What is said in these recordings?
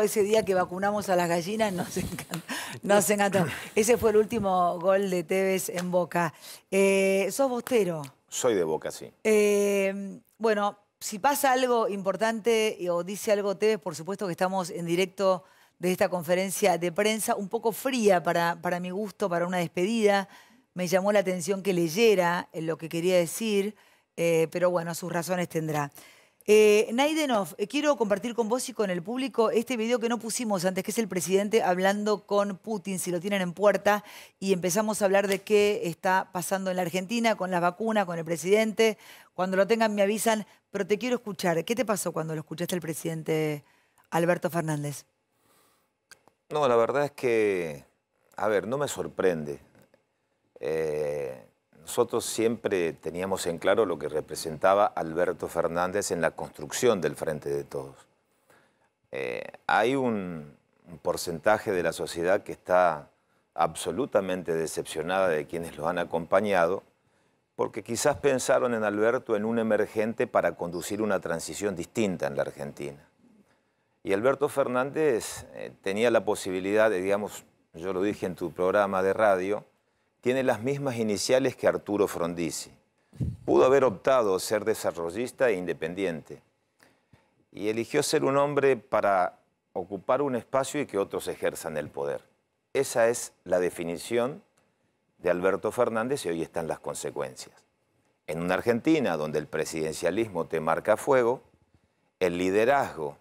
ese día que vacunamos a las gallinas nos encantó. Ese fue el último gol de Tevez en Boca. Eh, ¿Sos bostero? Soy de Boca, sí. Eh, bueno, si pasa algo importante o dice algo Tevez, por supuesto que estamos en directo de esta conferencia de prensa, un poco fría para, para mi gusto, para una despedida. Me llamó la atención que leyera lo que quería decir, eh, pero bueno, sus razones tendrá. Eh, Naidenov, eh, quiero compartir con vos y con el público este video que no pusimos antes, que es el presidente hablando con Putin, si lo tienen en puerta, y empezamos a hablar de qué está pasando en la Argentina, con las vacunas, con el presidente. Cuando lo tengan me avisan, pero te quiero escuchar. ¿Qué te pasó cuando lo escuchaste el presidente Alberto Fernández? No, la verdad es que, a ver, no me sorprende nosotros siempre teníamos en claro lo que representaba Alberto Fernández en la construcción del Frente de Todos. Eh, hay un, porcentaje de la sociedad que está absolutamente decepcionada de quienes lo han acompañado, porque quizás pensaron en Alberto en un emergente para conducir una transición distinta en la Argentina. Y Alberto Fernández eh, tenía la posibilidad de, digamos, yo lo dije en tu programa de radio, tiene las mismas iniciales que Arturo Frondizi. Pudo haber optado ser desarrollista e independiente. Y eligió ser un hombre para ocupar un espacio y que otros ejerzan el poder. Esa es la definición de Alberto Fernández y hoy están las consecuencias. En una Argentina donde el presidencialismo te marca fuego, el liderazgo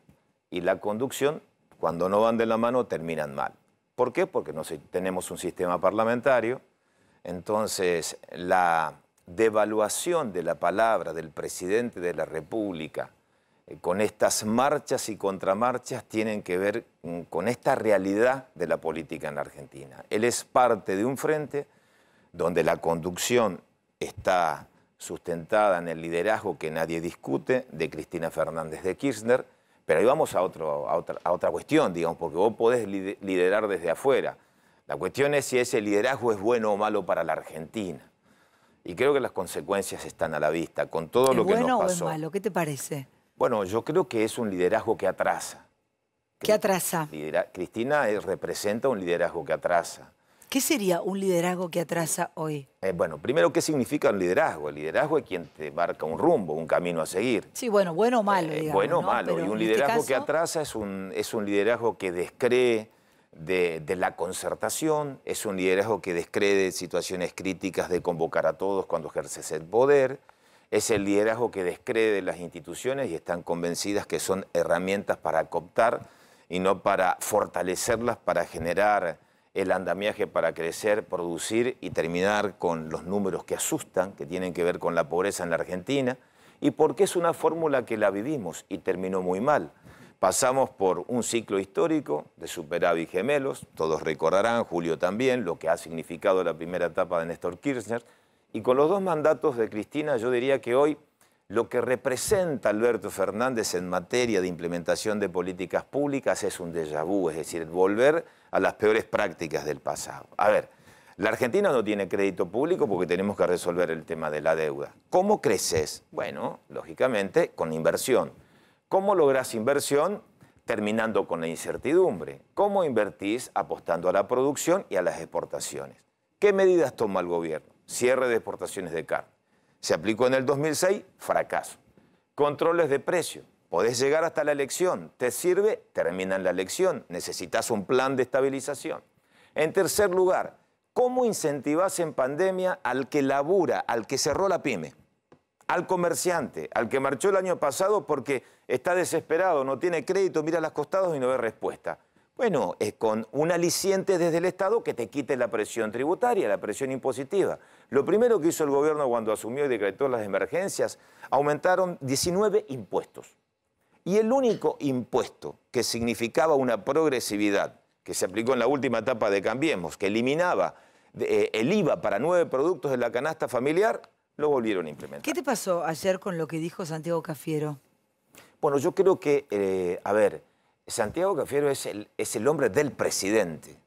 y la conducción, cuando no van de la mano, terminan mal. ¿Por qué? Porque no tenemos un sistema parlamentario, entonces, la devaluación de la palabra del presidente de la República eh, con estas marchas y contramarchas tienen que ver mm, con esta realidad de la política en la Argentina. Él es parte de un frente donde la conducción está sustentada en el liderazgo que nadie discute de Cristina Fernández de Kirchner, pero ahí vamos a, a otra cuestión, digamos, porque vos podés liderar desde afuera, la cuestión es si ese liderazgo es bueno o malo para la Argentina. Y creo que las consecuencias están a la vista, con todo lo que nos pasó. ¿Bueno o malo? ¿Qué te parece? Bueno, yo creo que es un liderazgo que atrasa. ¿Qué atrasa? Cristina eh, representa un liderazgo que atrasa. ¿Qué sería un liderazgo que atrasa hoy? Eh, bueno, primero, ¿qué significa un liderazgo? El liderazgo es quien te marca un rumbo, un camino a seguir. Sí, bueno, bueno o malo. Eh, bueno o malo. y un este liderazgo que atrasa es un, es un liderazgo que descree, de, la concertación, es un liderazgo que descrede situaciones críticas de convocar a todos cuando ejerces el poder, es el liderazgo que descrede las instituciones y están convencidas que son herramientas para cooptar y no para fortalecerlas, para generar el andamiaje para crecer, producir y terminar con los números que asustan, que tienen que ver con la pobreza en la Argentina, y porque es una fórmula que la vivimos y terminó muy mal. Pasamos por un ciclo histórico de superávit gemelos, todos recordarán, Julio también, lo que ha significado la primera etapa de Néstor Kirchner, y con los dos mandatos de Cristina yo diría que hoy lo que representa Alberto Fernández en materia de implementación de políticas públicas es un déjà vu, es decir, volver a las peores prácticas del pasado. A ver, la Argentina no tiene crédito público porque tenemos que resolver el tema de la deuda. ¿Cómo creces? Bueno, lógicamente, con inversión ¿Cómo logras inversión? Terminando con la incertidumbre. ¿Cómo invertís? Apostando a la producción y a las exportaciones. ¿Qué medidas toma el gobierno? Cierre de exportaciones de carne. Se aplicó en el 2006, fracaso. Controles de precio. Podés llegar hasta la elección. ¿Te sirve? Termina en la elección. Necesitas un plan de estabilización. En tercer lugar, ¿cómo incentivás en pandemia al que labura, al que cerró la pyme? Al comerciante, al que marchó el año pasado porque está desesperado, no tiene crédito, mira a los costados y no ve respuesta. Bueno, es con un aliciente desde el Estado que te quite la presión tributaria, la presión impositiva. Lo primero que hizo el gobierno cuando asumió y decretó las emergencias, aumentaron 19 impuestos. Y el único impuesto que significaba una progresividad, que se aplicó en la última etapa de Cambiemos, que eliminaba eh, el IVA para nueve productos de la canasta familiar, lo volvieron a implementar. ¿Qué te pasó ayer con lo que dijo Santiago Cafiero? Bueno, yo creo que, eh, a ver, Santiago Cafiero es el, hombre del presidente.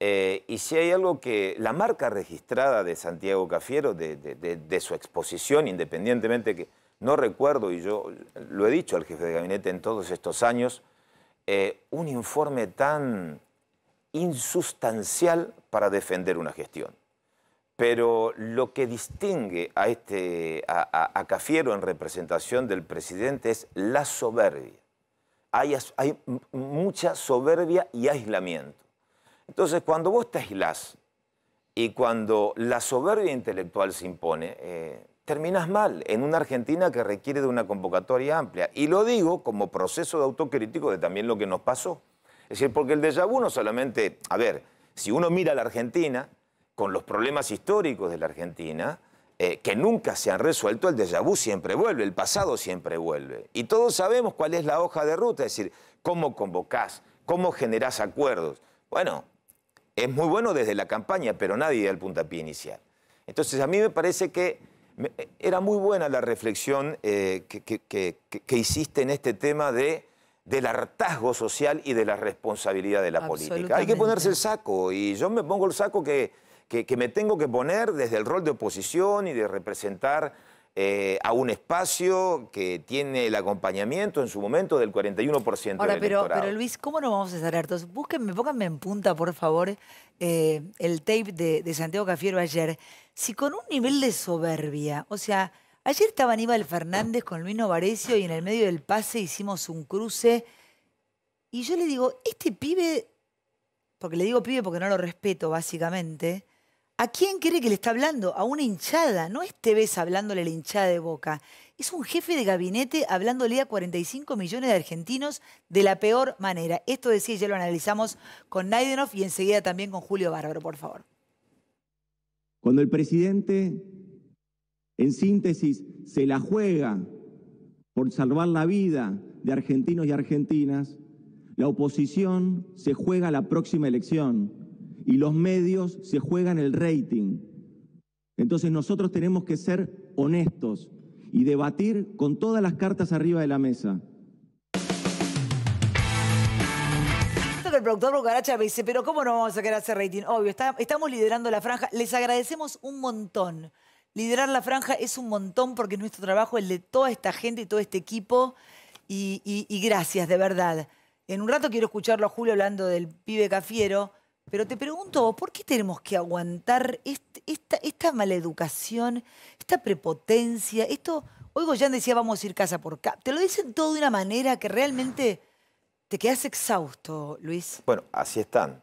Eh, y si hay algo que la marca registrada de Santiago Cafiero, de, su exposición, independientemente que no recuerdo, y yo lo he dicho al jefe de gabinete en todos estos años, eh, un informe tan insustancial para defender una gestión. Pero lo que distingue a, este, a, Cafiero en representación del presidente es la soberbia. Hay, mucha soberbia y aislamiento. Entonces, cuando vos te aislás y cuando la soberbia intelectual se impone, eh, terminás mal en una Argentina que requiere de una convocatoria amplia. Y lo digo como proceso de autocrítico de también lo que nos pasó. Es decir, porque el déjà vu solamente, a ver, si uno mira a la Argentina, con los problemas históricos de la Argentina, eh, que nunca se han resuelto, el déjà vu siempre vuelve, el pasado siempre vuelve. Y todos sabemos cuál es la hoja de ruta, es decir, cómo convocás, cómo generás acuerdos. Bueno, es muy bueno desde la campaña, pero nadie da el puntapié inicial. Entonces, a mí me parece que era muy buena la reflexión eh, que, hiciste en este tema de, del hartazgo social y de la responsabilidad de la política. Hay que ponerse el saco, y yo me pongo el saco que que, me tengo que poner desde el rol de oposición y de representar eh, a un espacio que tiene el acompañamiento en su momento del 41% Ahora, pero, pero Luis, ¿cómo no vamos a estar hartos? Búsquenme, pónganme en punta, por favor, eh, el tape de, de, Santiago Cafiero ayer. Si con un nivel de soberbia, o sea, ayer estaba Aníbal Fernández con Luis Novarecio y en el medio del pase hicimos un cruce y yo le digo, este pibe, porque le digo pibe porque no lo respeto básicamente, ¿A quién cree que le está hablando? A una hinchada. No es Tevez hablándole a la hinchada de Boca. Es un jefe de gabinete hablándole a 45 millones de argentinos de la peor manera. Esto decía, ya lo analizamos con Naidenoff y enseguida también con Julio Bárbaro, por favor. Cuando el presidente, en síntesis, se la juega por salvar la vida de argentinos y argentinas, la oposición se juega la próxima elección y los medios se juegan el rating. Entonces nosotros tenemos que ser honestos y debatir con todas las cartas arriba de la mesa. el productor Bucaracha me dice, pero ¿cómo no vamos a querer hacer rating? Obvio, estamos liderando la franja. Les agradecemos un montón. Liderar la franja es un montón porque es nuestro trabajo, el de toda esta gente y todo este equipo. y gracias, de verdad. En un rato quiero escucharlo a Julio hablando del pibe Cafiero, pero te pregunto, ¿por qué tenemos que aguantar esta, maleducación, esta prepotencia? Esto, hoy ya decía, vamos a ir casa por casa. Te lo dicen todo de una manera que realmente te quedas exhausto, Luis. Bueno, así están.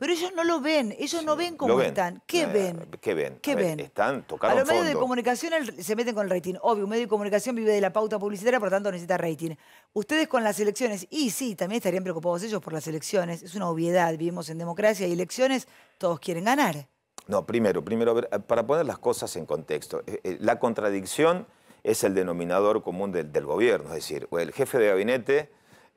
Pero ellos no lo ven, ellos no ven cómo están. Eh, eh, ¿Qué ven? ¿Qué ven? ¿Qué ven? Están tocando. A los medios de comunicación se meten con el rating. Obvio, un medio de comunicación vive de la pauta publicitaria, por lo tanto necesita rating. Ustedes con las elecciones, y sí, también estarían preocupados ellos por las elecciones, es una obviedad, vivimos en democracia y elecciones, todos quieren ganar. No, primero, primero, para poner las cosas en contexto, eh, la contradicción es el denominador común del, del gobierno, es decir, el jefe de gabinete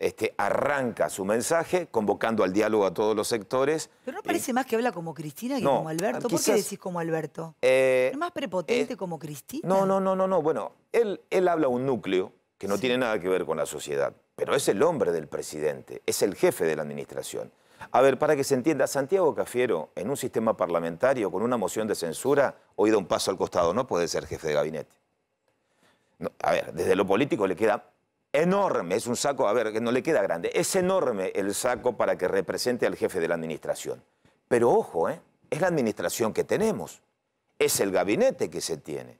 este, arranca su mensaje convocando al diálogo a todos los sectores. Pero no parece más que habla como Cristina que como Alberto. ¿Por qué decís como Alberto? Eh, es más prepotente eh, como Cristina? No, no, no, no, no. Bueno, él, él habla un núcleo que no tiene nada que ver con la sociedad, pero es el hombre del presidente, es el jefe de la administración. A ver, para que se entienda, Santiago Cafiero, en un sistema parlamentario con una moción de censura, hoy da un paso al costado, no puede ser jefe de gabinete. a ver, desde lo político le queda enorme, es un saco, a ver, que no le queda grande, es enorme el saco para que represente al jefe de la administración. Pero ojo, ¿eh? es la administración que tenemos, es el gabinete que se tiene.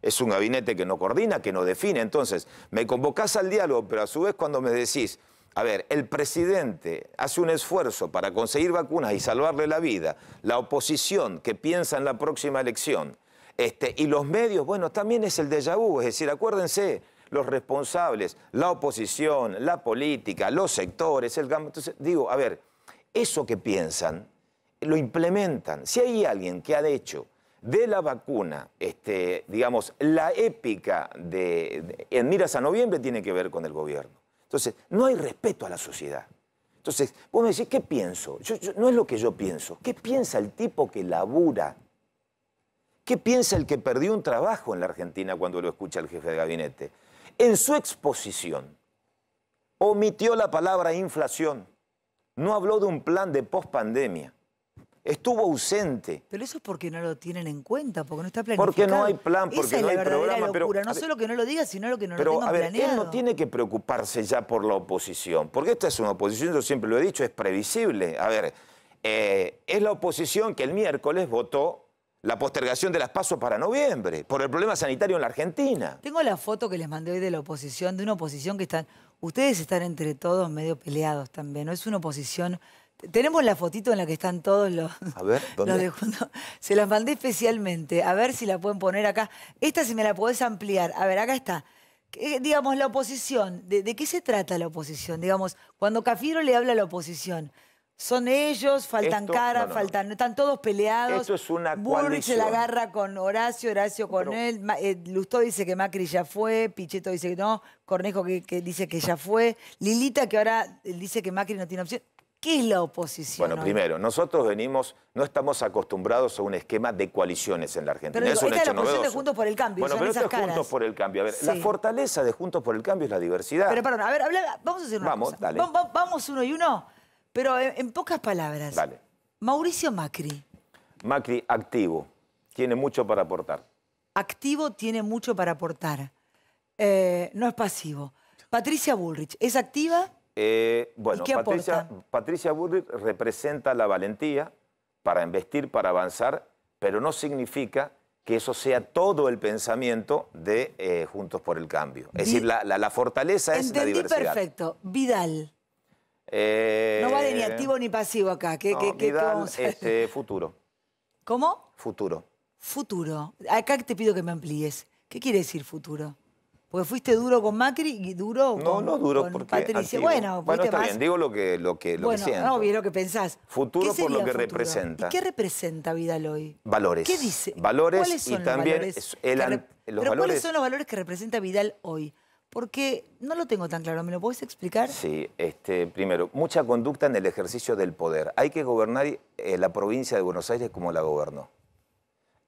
Es un gabinete que no coordina, que no define. Entonces, me convocás al diálogo, pero a su vez cuando me decís, a ver, el presidente hace un esfuerzo para conseguir vacunas y salvarle la vida, la oposición que piensa en la próxima elección, este, y los medios, bueno, también es el déjà vu, es decir, acuérdense, los responsables, la oposición, la política, los sectores, el Entonces, digo, a ver, eso que piensan, lo implementan. Si hay alguien que ha hecho de la vacuna, este, digamos, la épica de, en miras a noviembre tiene que ver con el gobierno. Entonces, no hay respeto a la sociedad. Entonces, vos me decís, ¿qué pienso? no es lo que yo pienso. ¿Qué piensa el tipo que labura? ¿Qué piensa el que perdió un trabajo en la Argentina cuando lo escucha el jefe de gabinete? En su exposición, omitió la palabra inflación, no habló de un plan de pospandemia, estuvo ausente. Pero eso es porque no lo tienen en cuenta, porque no está planificado. Porque no hay plan, porque Esa no es la hay Locura. no solo que no lo diga, sino lo que no lo tengan a ver, Él no tiene que preocuparse ya por la oposición, porque esta es una oposición, yo siempre lo he dicho, es previsible. A ver, eh, es la oposición que el miércoles votó la postergación de las pasos para noviembre, por el problema sanitario en la Argentina. Tengo la foto que les mandé hoy de la oposición, de una oposición que están, ustedes están entre todos medio peleados también, ¿no? Es una oposición... Tenemos la fotito en la que están todos los... A ver, ¿dónde? Se las mandé especialmente, a ver si la pueden poner acá. Esta si me la podés ampliar. A ver, acá está. Eh, digamos, la oposición, ¿De, ¿de, qué se trata la oposición? Digamos, cuando Cafiro le habla a la oposición, son ellos, faltan cara, caras, Están todos peleados. Esto es una Bullrich se la agarra con Horacio, Horacio con él. Eh, Lustó dice que Macri ya fue, Pichetto dice que no, Cornejo que, dice que ya fue, Lilita que ahora dice que Macri no tiene opción. ¿Qué es la oposición? Bueno, primero, nosotros venimos, no estamos acostumbrados a un esquema de coaliciones en la Argentina. Pero digo, la de Juntos por el Cambio, Bueno, pero es Juntos por el Cambio. A ver, la fortaleza de Juntos por el Cambio es la diversidad. Pero perdón, a ver, vamos a hacer una Vamos, dale. vamos uno y uno. Pero eh, en, pocas palabras. Mauricio Macri. Macri activo. Tiene mucho para aportar. Activo tiene mucho para aportar. Eh, no es pasivo. Patricia Bullrich, ¿es activa? Eh, bueno, Patricia, Bullrich representa la valentía para investir, para avanzar, pero no significa que eso sea todo el pensamiento de Juntos por el Cambio. Es decir, la, fortaleza es la diversidad. perfecto. Vidal. Eh, no vale ni activo ni pasivo acá. ¿Qué, no, este, futuro. ¿Cómo? Futuro. Futuro. Acá te pido que me amplíes. ¿Qué quiere decir futuro? Porque fuiste duro con Macri y duro no, con, no duro porque Bueno, está bien, digo lo que, lo que, lo No, bien lo que pensás. Futuro por lo que representa. qué representa Vidal hoy? Valores. ¿Qué dice? Valores y también Pero valores... ¿cuáles son los valores que representa Vidal hoy? Porque no lo tengo tan claro, ¿me lo puedes explicar? Sí, este, primero, mucha conducta en el ejercicio del poder. Hay que gobernar eh, la provincia de Buenos Aires como la gobernó.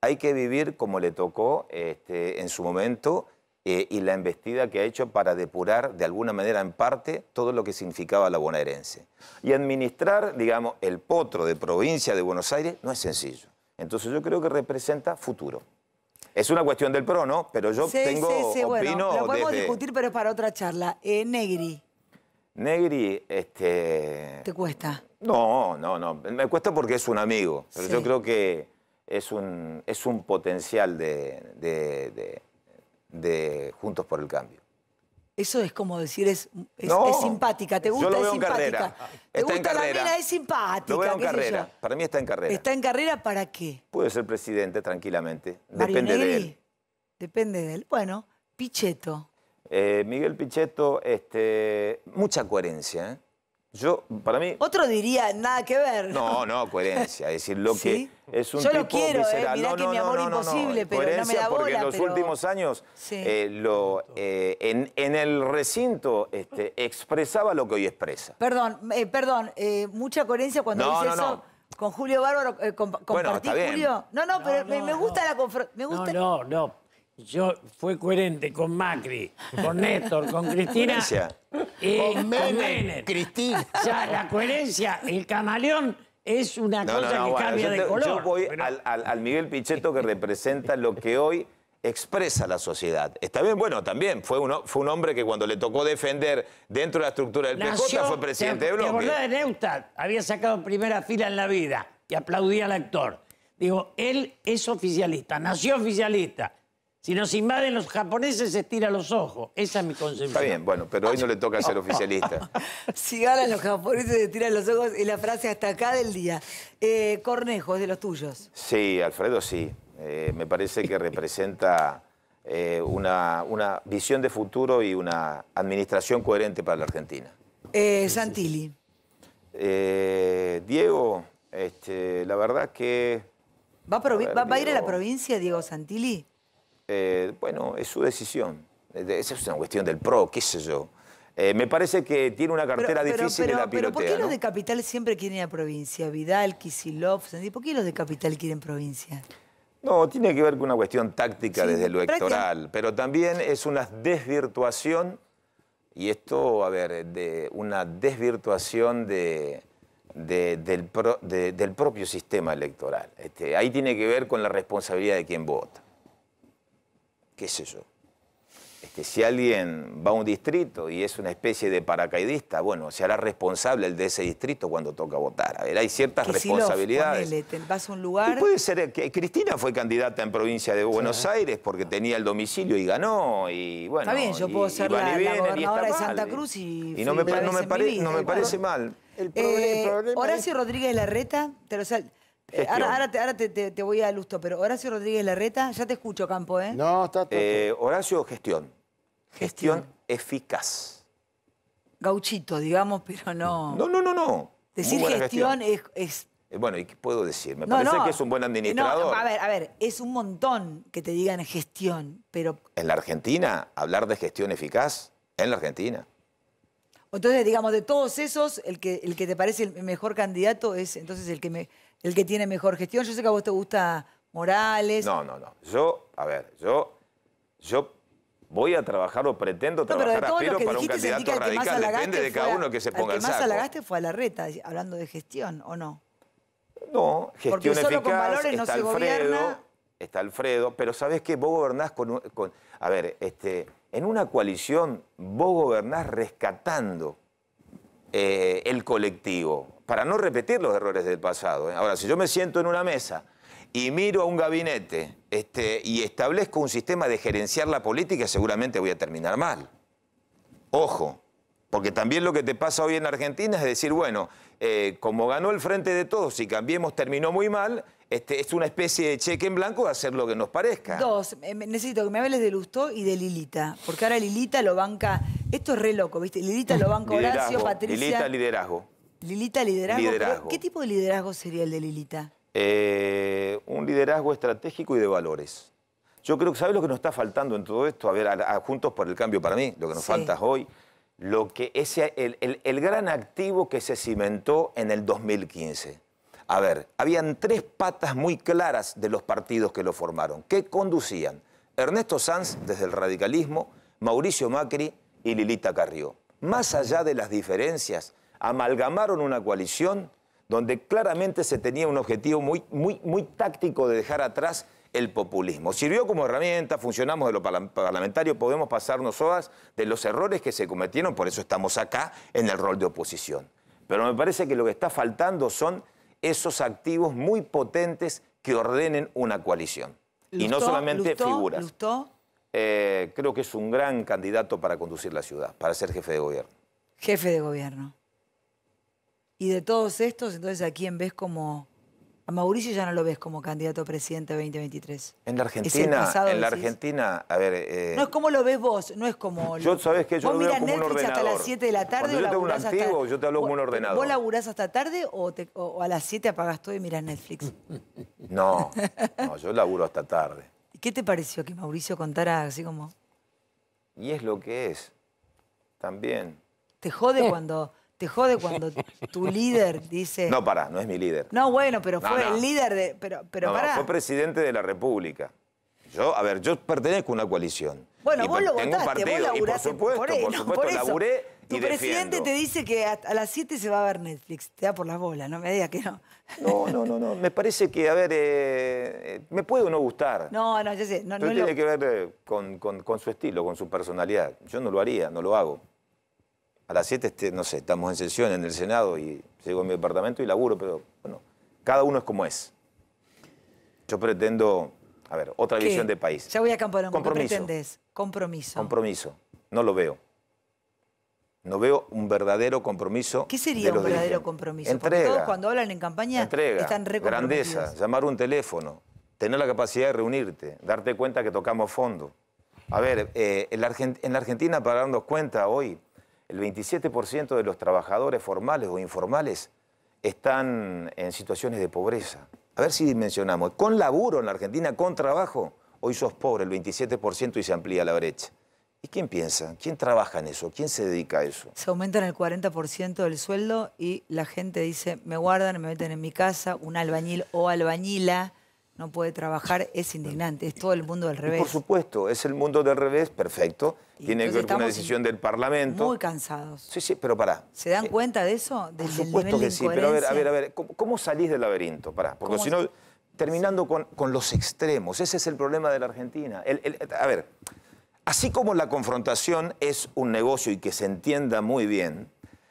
Hay que vivir como le tocó este, en su momento eh, y la embestida que ha hecho para depurar de alguna manera en parte todo lo que significaba la bonaerense. Y administrar, digamos, el potro de provincia de Buenos Aires no es sencillo. Entonces yo creo que representa futuro. Es una cuestión del pro, ¿no? Pero yo tengo, sí, sí, opino... Bueno, lo podemos discutir, pero para otra charla. Eh, Negri. Negri, este... ¿Te cuesta? No, no, no. Me cuesta porque es un amigo. Pero yo creo que es un, es un potencial de, de, de Juntos por el Cambio. Eso es como decir, es, simpática. ¿Te gusta? es simpática. En carrera. ¿Te gusta la Es simpática. en carrera. Para mí está en carrera. ¿Está en carrera para qué? Puede ser presidente tranquilamente. Depende de él. Depende de él. Bueno, Pichetto. Eh, Miguel Pichetto, este, mucha coherencia. ¿eh? Yo, para mí... Otro diría, nada que ver. No, no, coherencia. Es decir, lo que es un Yo lo quiero, eh, mirá no, que mi amor no, imposible, pero no me da bola, porque en los últimos años eh, lo, eh, en, en, el recinto este, expresaba lo que hoy expresa. Perdón, perdón, mucha coherencia cuando dice eso... Con Julio Bárbaro, comp bueno, Julio. No, no, pero me, gusta la... Me No, no, no, yo fui coherente con Macri, con Néstor, con Cristina. Y con Menem. Cristina. la coherencia, el camaleón es una cosa que cambia de color. Yo voy al, Miguel Pichetto que representa lo que hoy expresa la sociedad. Está bien, bueno, también fue, fue un hombre que cuando le tocó defender dentro de la estructura del PJ fue presidente de bloque. de Neustadt? Había sacado primera fila en la vida y aplaudía al actor. Digo, él es oficialista, nació oficialista, si nos invaden los japoneses, se estira los ojos. Esa es mi concepción. Está bien, bueno, pero hoy no le toca ser oficialista. si ganan los japoneses, se tiran los ojos. Y la frase hasta acá del día. Eh, Cornejo, es de los tuyos. Sí, Alfredo, sí. Eh, me parece que representa eh, una, visión de futuro y una administración coherente para la Argentina. Santilli. Diego, este, la verdad que... ¿Va a, ¿Va a ir a la provincia, Diego Santilli? Eh, bueno, es su decisión. Eh, esa es una cuestión del PRO, qué sé yo. Eh, me parece que tiene una cartera difícil pero, la Pero ¿por qué los de Capital siempre quieren ir a provincia? Vidal, Kisilov, ¿por qué los de Capital quieren provincia? No, tiene que ver con una cuestión táctica desde lo electoral, pero también es una desvirtuación, y esto, a ver, de una desvirtuación del, propio sistema electoral. Este, ahí tiene que ver con la responsabilidad de quien vota qué sé yo. que si alguien va a un distrito y es una especie de paracaidista, bueno, se hará responsable el de ese distrito cuando toca votar. A ver, hay ciertas responsabilidades. vas un lugar. puede ser que Cristina fue candidata en provincia de Buenos Aires porque tenía el domicilio y ganó. Y bueno, Está bien, yo puedo ser y la, Santa Cruz y. y no me, parece mal. El eh, problema, Horacio Rodríguez Larreta, te lo sal... Eh, ahora, te, voy a lusto, pero Horacio Rodríguez Larreta, ya te escucho, Campo, ¿eh? No, está, todo. Eh, Horacio, gestión. gestión. eficaz. Gauchito, digamos, pero no. No, no, no, no. Decir gestión, es, eh, Bueno, ¿y qué puedo decir? Me parece que es un buen administrador. a ver, a ver, es un montón que te digan gestión, pero... En la Argentina, hablar de gestión eficaz, en la Argentina. Entonces, digamos, de todos esos, el que, el que te parece el mejor candidato es entonces el que me el que tiene mejor gestión. Yo sé que a vos te gusta Morales. No, no, no. Yo, a ver, yo, yo voy a trabajar o pretendo trabajar pero para un candidato radical. Depende de cada uno que se ponga el, saco. el más halagaste fue a la reta, hablando de gestión, ¿o no? No, gestión Porque valores no está se Alfredo, está Alfredo, pero ¿sabés qué? Vos gobernás con, A ver, este, en una coalición vos gobernás rescatando eh, el colectivo para no repetir los errores del pasado. ¿eh? Ahora, si yo me siento en una mesa y miro a un gabinete este, y establezco un sistema de gerenciar la política, seguramente voy a terminar mal. Ojo, porque también lo que te pasa hoy en Argentina es decir, bueno, eh, como ganó el frente de todos y cambiemos terminó muy mal, este, es una especie de cheque en blanco de hacer lo que nos parezca. Dos, necesito que me hables de Lustó y de Lilita, porque ahora Lilita lo banca, esto es re loco, ¿viste? Lilita lo banca Patricia. Lilita, liderazgo. Lilita, liderazgo. ¿Qué tipo de liderazgo sería el de Lilita? Eh, un liderazgo estratégico y de valores. Yo creo que, ¿sabes lo que nos está faltando en todo esto? A ver, Juntos por el Cambio para mí, lo que nos falta hoy, lo que el, gran activo que se cimentó en el 2015. A ver, habían tres patas muy claras de los partidos que lo formaron, ¿Qué conducían Ernesto Sanz desde el radicalismo, Mauricio Macri y Lilita Carrió. Más allá de las diferencias, amalgamaron una coalición donde claramente se tenía un objetivo muy, muy, muy táctico de dejar atrás el populismo. Sirvió como herramienta, funcionamos de lo parlamentario, podemos pasarnos horas de los errores que se cometieron, por eso estamos acá en el rol de oposición. Pero me parece que lo que está faltando son esos activos muy potentes que ordenen una coalición. y no solamente figuras. Lustó. Eh, creo que es un gran candidato para conducir la ciudad, para ser jefe de gobierno. Jefe de gobierno. Y de todos estos, entonces, ¿a quién ves como.? A Mauricio ya no lo ves como candidato a presidente 2023. En la Argentina, en la Argentina, a ver... Eh, no es como lo ves vos, no es como... Yo, sabes que Yo lo como Netflix hasta las 7 de la tarde Cuando yo tengo un antiguo, yo te hablo como un ordenador. ¿Vos laburás hasta tarde o, a las 7 apagas todo y miras Netflix? No, no, yo laburo hasta tarde. ¿Y qué te pareció que Mauricio contara así como...? Y es lo que es, también. ¿Te jode eh. cuando te jode cuando tu líder dice. No, pará, no es mi líder. No, bueno, pero fue el líder de. Pero, pero no, fue presidente de la República. Yo, a ver, yo pertenezco a una coalición. Bueno, vos lo tengo un partido, por supuesto, por, supuesto, laburé Tu presidente te dice que a, las 7 se va a ver Netflix, te da por las bolas, no me digas que no. No, no, no, no, me parece que, a ver, eh, eh, me puede o no gustar. No, no, yo sé. No, tiene que ver eh, con su estilo, con su personalidad. Yo no lo haría, no lo hago a las 7, este, no sé, estamos en sesión en el Senado y llego a mi departamento y laburo, pero bueno, cada uno es como es. Yo pretendo, a ver, otra visión de país. Ya voy a Campo de Compromiso. ¿Qué pretendes? Compromiso. Compromiso. No lo veo. No veo un verdadero compromiso. ¿Qué sería un verdadero compromiso? Entrega. Porque todos cuando hablan en campaña están Grandeza, llamar un teléfono, tener la capacidad de reunirte, darte cuenta que tocamos fondo. A ver, eh, en, en la Argentina, para darnos cuenta hoy, el 27% de los trabajadores formales o informales están en situaciones de pobreza. A ver si dimensionamos. Con laburo en la Argentina, con trabajo, hoy sos pobre el 27% y se amplía la brecha. ¿Y quién piensa? ¿Quién trabaja en eso? ¿Quién se dedica a eso? Se aumenta en el 40% del sueldo y la gente dice, me guardan, me meten en mi casa, un albañil o albañila no puede trabajar es indignante, es todo el mundo del revés. por supuesto, es el mundo del revés, perfecto. Tiene que ver con una decisión del Parlamento. Muy cansados. Sí, sí, pero pará. ¿Se dan eh, cuenta de eso? por supuesto que sí, pero a ver, a ver, a ver, ¿cómo, salís del laberinto? Pará, porque si no, terminando con, los extremos, ese es el problema de la Argentina. a ver, así como la confrontación es un negocio y que se entienda muy bien,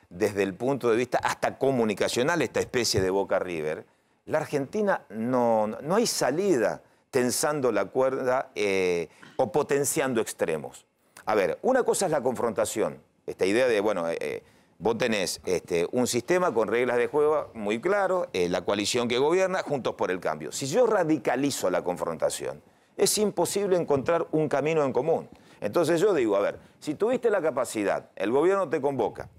desde el punto de vista hasta comunicacional, esta especie de Boca River, la Argentina no, no hay salida tensando la cuerda eh, o potenciando extremos. A ver, una cosa es la confrontación, esta idea de, bueno, eh, eh, vos tenés este, un sistema con reglas de juego muy claro, la coalición que gobierna, juntos por el cambio. Si yo radicalizo la confrontación, es imposible encontrar un camino en común. Entonces yo digo, a ver, si tuviste la capacidad, el gobierno te convoca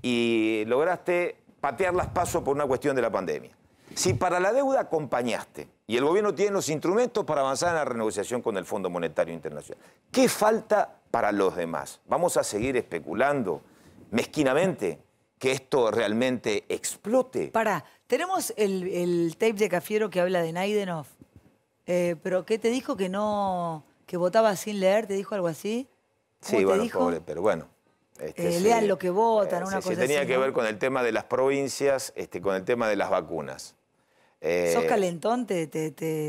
y lograste patear las pasos por una cuestión de la pandemia, si para la deuda acompañaste y el gobierno tiene los instrumentos para avanzar en la renegociación con el Fondo Monetario Internacional, ¿qué falta para los demás? ¿Vamos a seguir especulando mezquinamente que esto realmente explote? Para, tenemos el, tape de Cafiero que habla de Naidenov, eh, pero ¿qué te dijo que no, que votaba sin leer? ¿Te dijo algo así? Sí, bueno, pobre, pero bueno. Este, eh, lean lo que votan, eh, una cosa tenía que ver con el tema de las provincias, este, con el tema de las vacunas. Eh, ¿Sos calentón?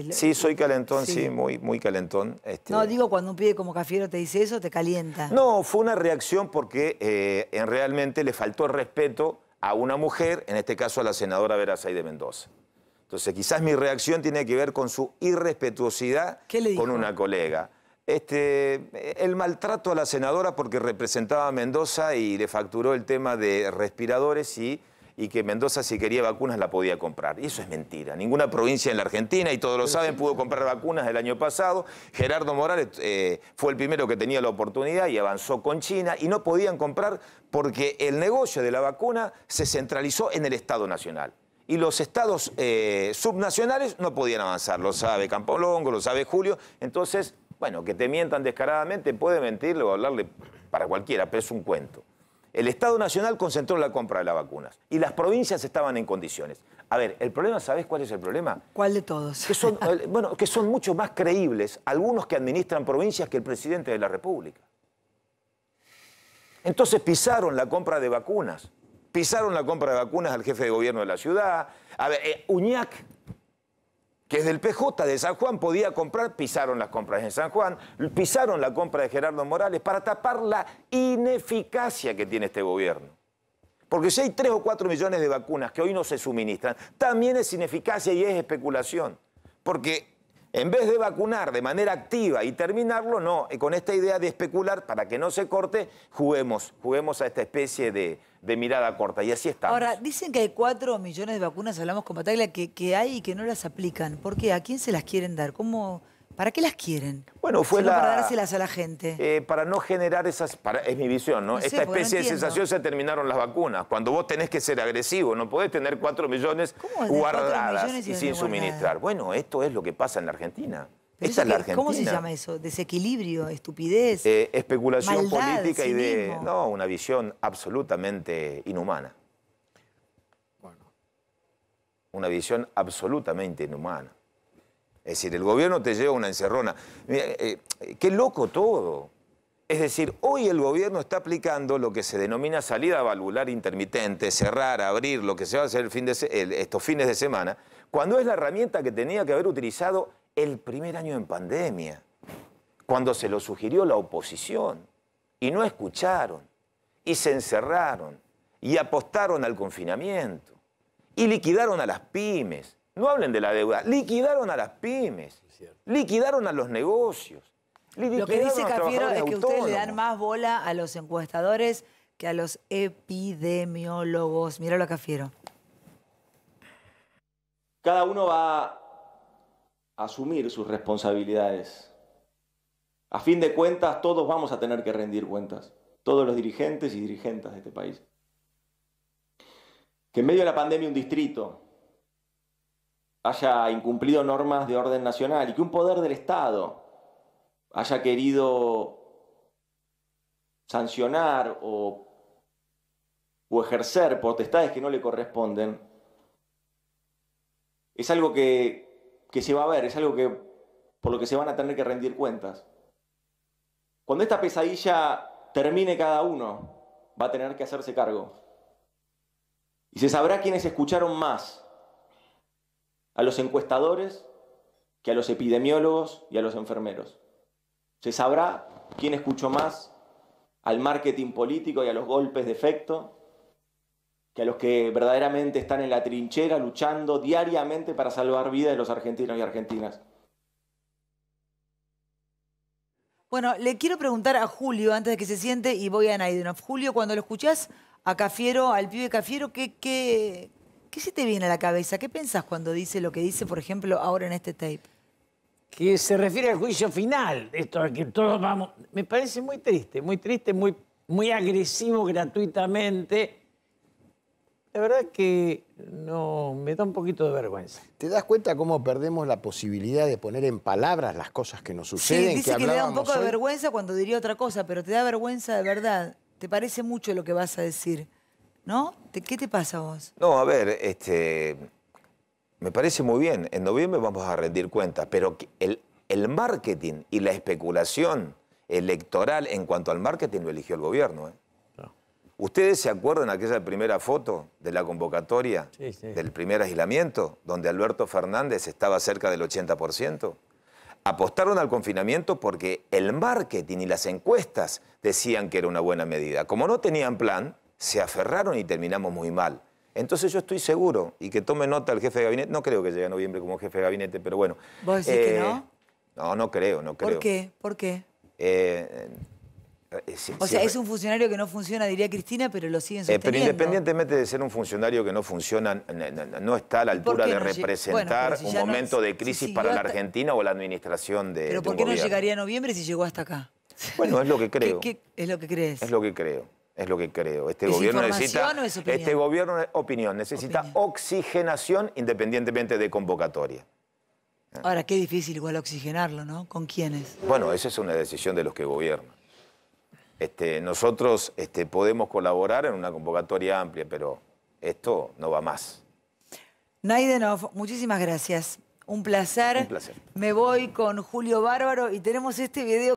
Sí, soy calentón, sí, muy, muy calentón. Este no, digo, cuando un pibe como Cafiero te dice eso, te calienta. No, fue una reacción porque eh, realmente le faltó respeto a una mujer, en este caso a la senadora Verazay de Mendoza. Entonces, quizás mi reacción tiene que ver con su irrespetuosidad con una colega. Este, el maltrato a la senadora porque representaba a Mendoza y le facturó el tema de respiradores y y que Mendoza si quería vacunas la podía comprar. Y eso es mentira. Ninguna provincia en la Argentina, y todos lo saben, pudo comprar vacunas el año pasado. Gerardo Morales eh, fue el primero que tenía la oportunidad y avanzó con China y no podían comprar porque el negocio de la vacuna se centralizó en el Estado Nacional y los estados eh, subnacionales no podían avanzar. Lo sabe Campolongo, lo sabe Julio. Entonces, bueno, que te mientan descaradamente, puede mentirle o hablarle para cualquiera, pero es un cuento. El Estado Nacional concentró la compra de las vacunas y las provincias estaban en condiciones. A ver, el problema, ¿sabés cuál es el problema? ¿Cuál de todos? Que son, eh, bueno, que son mucho más creíbles algunos que administran provincias que el presidente de la República. Entonces pisaron la compra de vacunas, pisaron la compra de vacunas al jefe de gobierno de la ciudad. A ver, eh, Uñac que desde el PJ de San Juan podía comprar, pisaron las compras en San Juan, pisaron la compra de Gerardo Morales para tapar la ineficacia que tiene este gobierno. Porque si hay 3 o 4 millones de vacunas que hoy no se suministran, también es ineficacia y es especulación. Porque en vez de vacunar de manera activa y terminarlo, no, con esta idea de especular para que no se corte, juguemos, juguemos a esta especie de, de mirada corta. Y así está Ahora, dicen que hay cuatro millones de vacunas, hablamos con Bataglia, que, hay y que no las aplican. ¿Por qué? ¿A quién se las quieren dar? ¿Cómo...? ¿Para qué las quieren? Bueno, fue para dárselas a la gente. Eh, para no generar esas... es mi visión, ¿no? Esta especie de sensación se terminaron las vacunas. Cuando vos tenés que ser agresivo, no podés tener 4 millones guardadas y, sin suministrar. Bueno, esto es lo que pasa en la Argentina. ¿Cómo se llama eso? Desequilibrio, estupidez. Eh, especulación política y de. No, una visión absolutamente inhumana. Bueno. Una visión absolutamente inhumana. Es decir, el gobierno te lleva una encerrona. Eh, eh, qué loco todo. Es decir, hoy el gobierno está aplicando lo que se denomina salida valvular intermitente, cerrar, abrir, lo que se va a hacer el fin de estos fines de semana, cuando es la herramienta que tenía que haber utilizado el primer año en pandemia, cuando se lo sugirió la oposición y no escucharon y se encerraron y apostaron al confinamiento y liquidaron a las pymes. No hablen de la deuda, liquidaron a las pymes, liquidaron a los negocios. lo que dice Cafiero es que ustedes le dan más bola a los encuestadores que a los epidemiólogos. Míralo a Cafiero. Cada uno va asumir sus responsabilidades. A fin de cuentas, todos vamos a tener que rendir cuentas, todos los dirigentes y dirigentas de este país. Que en medio de la pandemia un distrito haya incumplido normas de orden nacional y que un poder del Estado haya querido sancionar o, o ejercer potestades que no le corresponden, es algo que que se va a ver, es algo que, por lo que se van a tener que rendir cuentas. Cuando esta pesadilla termine cada uno, va a tener que hacerse cargo. Y se sabrá quiénes escucharon más, a los encuestadores que a los epidemiólogos y a los enfermeros. Se sabrá quién escuchó más al marketing político y a los golpes de efecto que a los que verdaderamente están en la trinchera luchando diariamente para salvar vidas de los argentinos y argentinas. Bueno, le quiero preguntar a Julio, antes de que se siente, y voy a Naidenov. Julio, cuando lo escuchás a Cafiero, al pibe Cafiero, ¿qué, qué, qué se te viene a la cabeza? ¿Qué pensás cuando dice lo que dice, por ejemplo, ahora en este tape? Que se refiere al juicio final, esto que todos vamos... Me parece muy triste, muy triste, muy, muy agresivo gratuitamente la verdad es que no, me da un poquito de vergüenza. ¿Te das cuenta cómo perdemos la posibilidad de poner en palabras las cosas que nos suceden? Sí, dice que, le da un poco de vergüenza cuando diría otra cosa, pero te da vergüenza de verdad. Te parece mucho lo que vas a decir, ¿no? ¿Qué te pasa vos? No, a ver, este, me parece muy bien. En noviembre vamos a rendir cuentas, pero el, el marketing y la especulación electoral en cuanto al marketing lo eligió el gobierno. ¿eh? ¿Ustedes se acuerdan aquella primera foto de la convocatoria del primer aislamiento, donde Alberto Fernández estaba cerca del 80%? Apostaron al confinamiento porque el marketing y las encuestas decían que era una buena medida. Como no tenían plan, se aferraron y terminamos muy mal. Entonces yo estoy seguro, y que tome nota el jefe de gabinete, no creo que llegue a noviembre como jefe de gabinete, pero bueno. ¿Vos decís que eh, no? No, no creo, no creo. ¿Por qué? ¿Por qué? Eh, eh, o sea, es un funcionario que no funciona, diría Cristina, pero lo siguen eh, sosteniendo. pero independientemente de ser un funcionario que no funciona, no está a la altura de representar un momento de crisis para la Argentina o la administración de Pero ¿por qué no llegaría a noviembre si llegó hasta acá? Bueno, es lo que creo. es lo que crees? Es lo que creo. Es lo que creo. Este gobierno necesita. es este gobierno, opinión, necesita oxigenación independientemente de convocatoria. Ahora, qué difícil igual oxigenarlo, ¿no? ¿Con quiénes? Bueno, esa es una decisión de los que gobiernan. Este, nosotros este, podemos colaborar en una convocatoria amplia, pero esto no va más. Naidenov, muchísimas gracias. Un placer. Un placer. Me voy con Julio Bárbaro y tenemos este video.